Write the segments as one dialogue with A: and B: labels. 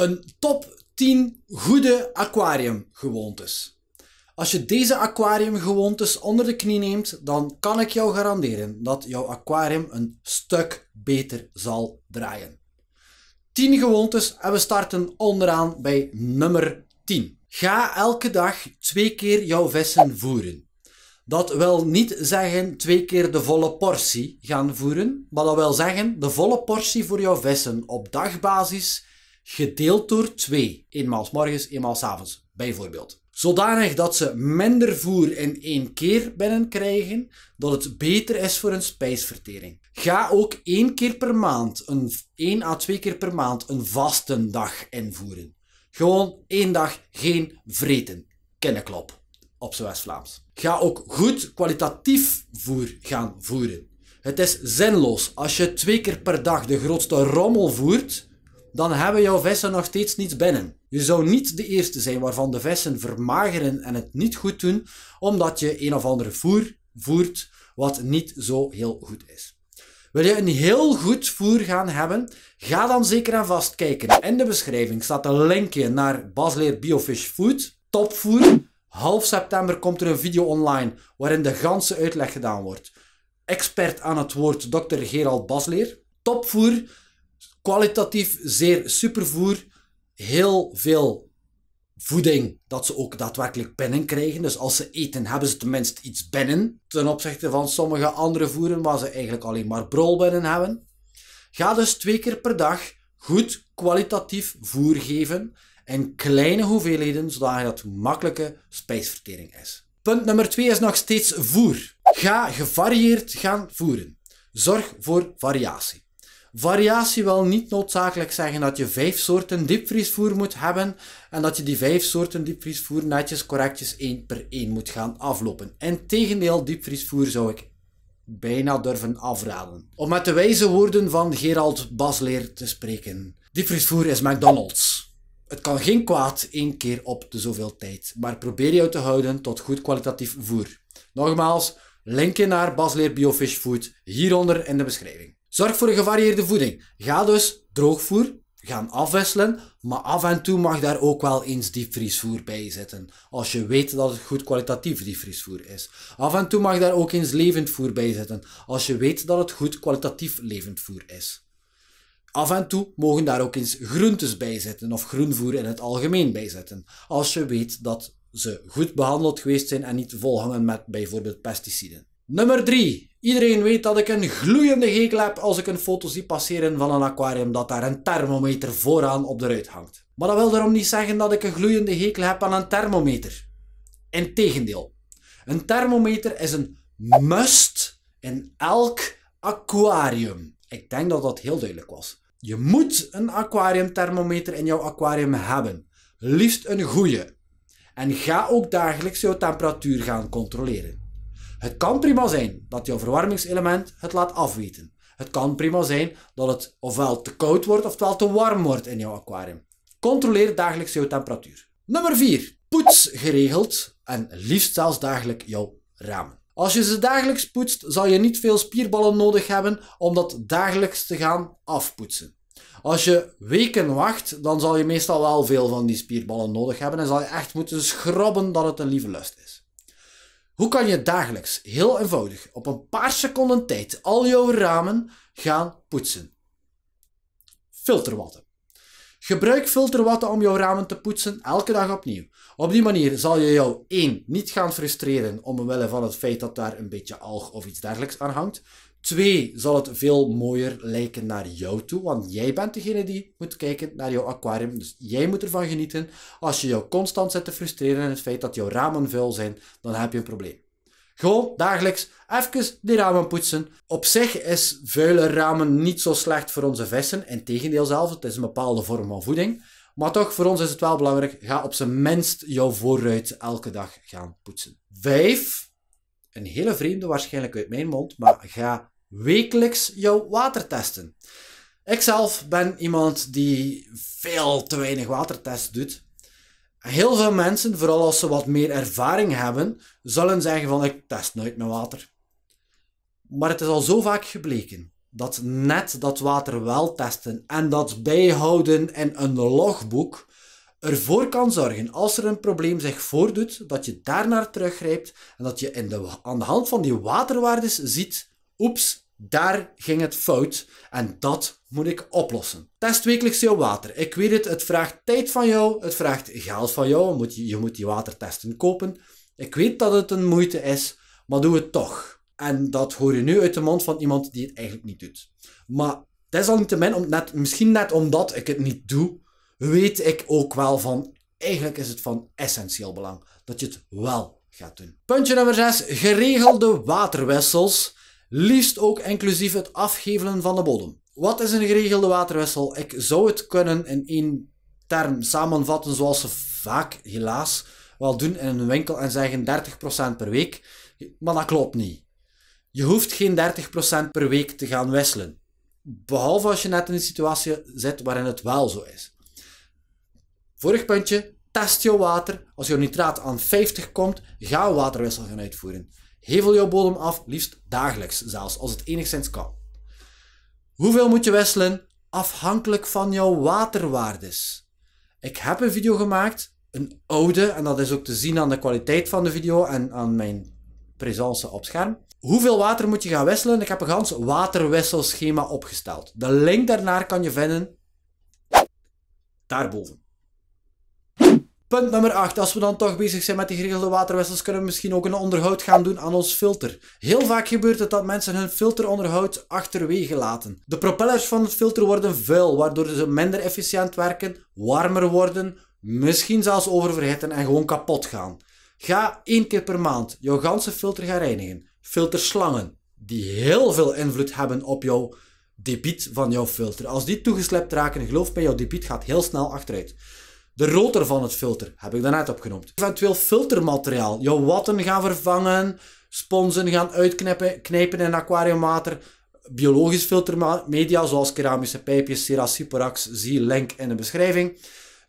A: Een top 10 goede aquariumgewoontes. Als je deze aquariumgewoontes onder de knie neemt, dan kan ik jou garanderen dat jouw aquarium een stuk beter zal draaien. 10 gewoontes en we starten onderaan bij nummer 10. Ga elke dag twee keer jouw vissen voeren. Dat wil niet zeggen twee keer de volle portie gaan voeren, maar dat wil zeggen de volle portie voor jouw vissen op dagbasis gedeeld door 2, eenmaal morgens, eenmaal s avonds, bijvoorbeeld. Zodanig dat ze minder voer in één keer binnenkrijgen, dat het beter is voor hun spijsvertering. Ga ook één keer per maand, een, één à twee keer per maand, een vastendag invoeren. Gewoon één dag geen vreten. Kenneklop, op zijn West-Vlaams. Ga ook goed kwalitatief voer gaan voeren. Het is zinloos als je twee keer per dag de grootste rommel voert dan hebben jouw vissen nog steeds niets binnen. Je zou niet de eerste zijn waarvan de vissen vermageren en het niet goed doen, omdat je een of andere voer voert wat niet zo heel goed is. Wil je een heel goed voer gaan hebben? Ga dan zeker en vast kijken. In de beschrijving staat een linkje naar Basleer Biofish Food, topvoer. Half september komt er een video online waarin de ganse uitleg gedaan wordt. Expert aan het woord Dr. Gerald Basleer. Topvoer kwalitatief zeer supervoer. Heel veel voeding dat ze ook daadwerkelijk binnen krijgen. Dus als ze eten, hebben ze tenminste iets binnen. Ten opzichte van sommige andere voeren waar ze eigenlijk alleen maar brol binnen hebben. Ga dus twee keer per dag goed kwalitatief voer geven in kleine hoeveelheden, zodat het makkelijke spijsvertering is. Punt nummer 2 is nog steeds voer. Ga gevarieerd gaan voeren. Zorg voor variatie. Variatie wil niet noodzakelijk zeggen dat je vijf soorten diepvriesvoer moet hebben en dat je die vijf soorten diepvriesvoer netjes correctjes één per één moet gaan aflopen. Integendeel, diepvriesvoer zou ik bijna durven afraden. Om met de wijze woorden van Gerald Basleer te spreken. Diepvriesvoer is McDonald's. Het kan geen kwaad één keer op de zoveel tijd, maar probeer je te houden tot goed kwalitatief voer. Nogmaals, linkje naar Basleer Biofish Food hieronder in de beschrijving. Zorg voor een gevarieerde voeding. Ga dus droogvoer gaan afwisselen, maar af en toe mag daar ook wel eens diepvriesvoer bij zitten. Als je weet dat het goed kwalitatief diepvriesvoer is. Af en toe mag daar ook eens levend voer bij zitten. Als je weet dat het goed kwalitatief levend voer is. Af en toe mogen daar ook eens groentes bij zitten of groenvoer in het algemeen bij zitten. Als je weet dat ze goed behandeld geweest zijn en niet volhangen met bijvoorbeeld pesticiden. Nummer 3. Iedereen weet dat ik een gloeiende hekel heb als ik een foto zie passeren van een aquarium dat daar een thermometer vooraan op de ruit hangt. Maar dat wil daarom niet zeggen dat ik een gloeiende hekel heb aan een thermometer. Integendeel. Een thermometer is een must in elk aquarium. Ik denk dat dat heel duidelijk was. Je moet een aquariumthermometer in jouw aquarium hebben. Liefst een goede. En ga ook dagelijks jouw temperatuur gaan controleren. Het kan prima zijn dat jouw verwarmingselement het laat afweten. Het kan prima zijn dat het ofwel te koud wordt ofwel te warm wordt in jouw aquarium. Controleer dagelijks jouw temperatuur. Nummer 4. Poets geregeld en liefst zelfs dagelijks jouw ramen. Als je ze dagelijks poetst, zal je niet veel spierballen nodig hebben om dat dagelijks te gaan afpoetsen. Als je weken wacht, dan zal je meestal wel veel van die spierballen nodig hebben en zal je echt moeten schrobben dat het een lieve lust is. Hoe kan je dagelijks heel eenvoudig op een paar seconden tijd al jouw ramen gaan poetsen? Filterwatten. Gebruik filterwatten om jouw ramen te poetsen elke dag opnieuw. Op die manier zal je jou 1. niet gaan frustreren omwille van het feit dat daar een beetje alg of iets dergelijks aan hangt. Twee, zal het veel mooier lijken naar jou toe, want jij bent degene die moet kijken naar jouw aquarium, dus jij moet ervan genieten. Als je jou constant zet te frustreren in het feit dat jouw ramen vuil zijn, dan heb je een probleem. Gewoon dagelijks even die ramen poetsen. Op zich is vuile ramen niet zo slecht voor onze vissen. Integendeel zelfs, het is een bepaalde vorm van voeding. Maar toch, voor ons is het wel belangrijk. Ga op zijn minst jouw voorruit elke dag gaan poetsen. Vijf een hele vreemde waarschijnlijk uit mijn mond, maar ga wekelijks jouw water testen. Ikzelf ben iemand die veel te weinig watertests doet. Heel veel mensen, vooral als ze wat meer ervaring hebben, zullen zeggen van ik test nooit mijn water. Maar het is al zo vaak gebleken dat net dat water wel testen en dat bijhouden in een logboek ervoor kan zorgen, als er een probleem zich voordoet, dat je daarnaar teruggrijpt en dat je in de, aan de hand van die waterwaardes ziet, oeps, daar ging het fout en dat moet ik oplossen. Test wekelijks jouw water. Ik weet het, het vraagt tijd van jou, het vraagt geld van jou, moet je, je moet die watertesten kopen. Ik weet dat het een moeite is, maar doe het toch. En dat hoor je nu uit de mond van iemand die het eigenlijk niet doet. Maar desalniettemin, om net, misschien net omdat ik het niet doe, weet ik ook wel van, eigenlijk is het van essentieel belang dat je het wel gaat doen. Puntje nummer 6, geregelde waterwissels, liefst ook inclusief het afgevelen van de bodem. Wat is een geregelde waterwissel? Ik zou het kunnen in één term samenvatten zoals ze vaak helaas wel doen in een winkel en zeggen 30% per week, maar dat klopt niet. Je hoeft geen 30% per week te gaan wisselen. Behalve als je net in een situatie zit waarin het wel zo is. Vorig puntje, test je water. Als je nitraat aan 50 komt, ga een waterwissel gaan uitvoeren. Hevel jouw bodem af, liefst dagelijks zelfs, als het enigszins kan. Hoeveel moet je wisselen? Afhankelijk van jouw waterwaardes. Ik heb een video gemaakt, een oude, en dat is ook te zien aan de kwaliteit van de video en aan mijn presence op scherm. Hoeveel water moet je gaan wisselen? Ik heb een gans waterwisselschema opgesteld. De link daarnaar kan je vinden daarboven. Punt nummer 8. Als we dan toch bezig zijn met die geregelde waterwissels, kunnen we misschien ook een onderhoud gaan doen aan ons filter. Heel vaak gebeurt het dat mensen hun filteronderhoud achterwege laten. De propellers van het filter worden vuil, waardoor ze minder efficiënt werken, warmer worden, misschien zelfs oververhitten en gewoon kapot gaan. Ga één keer per maand jouw ganse filter gaan reinigen. Filterslangen, die heel veel invloed hebben op jouw debiet van jouw filter. Als die toegeslept raken, geloof mij, jouw debiet gaat heel snel achteruit de rotor van het filter, heb ik daarnet opgenoemd. Eventueel filtermateriaal, jouw watten gaan vervangen, sponsen gaan uitknippen, knijpen in aquariumwater, biologisch filtermedia zoals keramische pijpjes, Seraciporax, zie link in de beschrijving.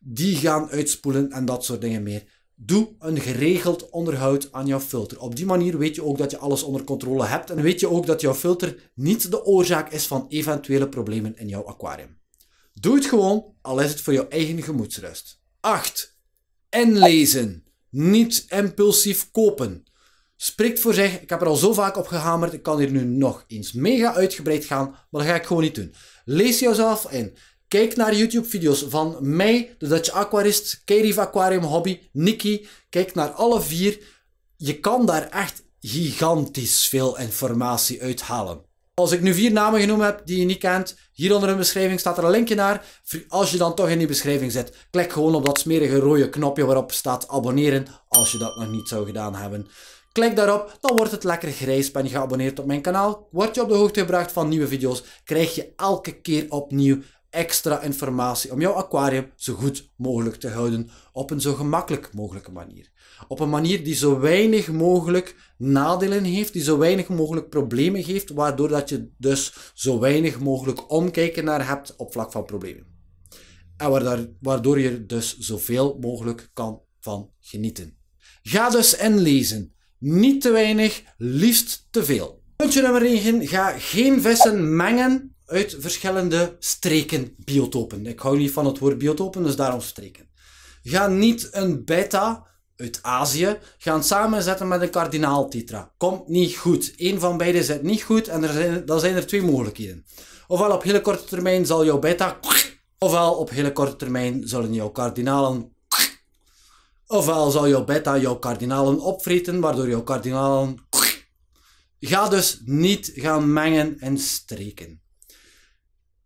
A: Die gaan uitspoelen en dat soort dingen meer. Doe een geregeld onderhoud aan jouw filter. Op die manier weet je ook dat je alles onder controle hebt en weet je ook dat jouw filter niet de oorzaak is van eventuele problemen in jouw aquarium. Doe het gewoon, al is het voor jouw eigen gemoedsrust. 8. En lezen. Niet impulsief kopen. Spreekt voor zich. Ik heb er al zo vaak op gehamerd. Ik kan hier nu nog eens mega uitgebreid gaan. Maar dat ga ik gewoon niet doen. Lees jezelf in. Kijk naar YouTube-video's van mij, de Dutch Aquarist, Kerif Aquarium Hobby, Nikki. Kijk naar alle vier. Je kan daar echt gigantisch veel informatie uithalen. Als ik nu vier namen genoemd heb die je niet kent, hieronder in de beschrijving staat er een linkje naar. Als je dan toch in die beschrijving zit, klik gewoon op dat smerige rode knopje waarop staat abonneren, als je dat nog niet zou gedaan hebben. Klik daarop, dan wordt het lekker grijs. Ben je geabonneerd op mijn kanaal, word je op de hoogte gebracht van nieuwe video's, krijg je elke keer opnieuw extra informatie om jouw aquarium zo goed mogelijk te houden op een zo gemakkelijk mogelijke manier. Op een manier die zo weinig mogelijk nadelen heeft, die zo weinig mogelijk problemen geeft, waardoor dat je dus zo weinig mogelijk omkijken naar hebt op vlak van problemen. En waardoor je dus zoveel mogelijk kan van genieten. Ga dus inlezen. Niet te weinig, liefst te veel. Puntje nummer 9. Ga geen vissen mengen uit verschillende streken, biotopen. Ik hou niet van het woord biotopen, dus daarom streken. Ga niet een beta uit Azië gaan samenzetten met een kardinaaltitra. Komt niet goed. Eén van beide zit niet goed en er zijn, dan zijn er twee mogelijkheden. Ofwel op hele korte termijn zal jouw beta, ofwel op hele korte termijn zullen jouw kardinalen, ofwel zal jouw beta jouw kardinalen opvreten, waardoor jouw kardinalen. Ga dus niet gaan mengen en streken.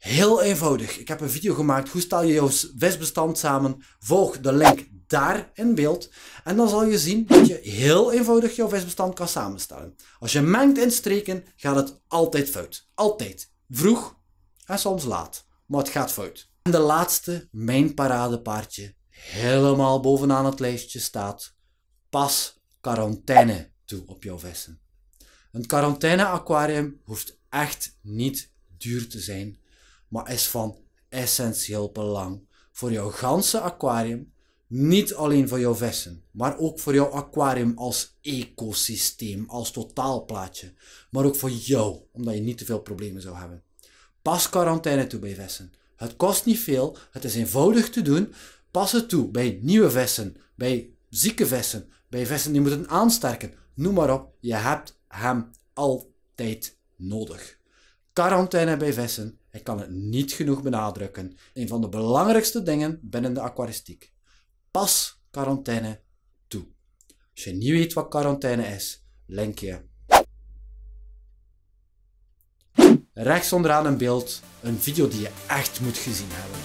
A: Heel eenvoudig. Ik heb een video gemaakt. Hoe stel je jouw visbestand samen? Volg de link daar in beeld. En dan zal je zien dat je heel eenvoudig jouw visbestand kan samenstellen. Als je mengt en streken, gaat het altijd fout. Altijd. Vroeg en soms laat. Maar het gaat fout. En de laatste, mijn paradepaardje, helemaal bovenaan het lijstje staat. Pas quarantaine toe op jouw vissen. Een quarantaine-aquarium hoeft echt niet duur te zijn maar is van essentieel belang voor jouw ganse aquarium. Niet alleen voor jouw vissen, maar ook voor jouw aquarium als ecosysteem, als totaalplaatje. Maar ook voor jou, omdat je niet te veel problemen zou hebben. Pas quarantaine toe bij vissen. Het kost niet veel, het is eenvoudig te doen. Pas het toe bij nieuwe vissen, bij zieke vissen, bij vissen die moeten aansterken. Noem maar op, je hebt hem altijd nodig. Quarantaine bij vissen, ik kan het niet genoeg benadrukken. Een van de belangrijkste dingen binnen de aquaristiek. Pas quarantaine toe. Als je niet weet wat quarantaine is, link je. Rechts onderaan een beeld, een video die je echt moet gezien hebben.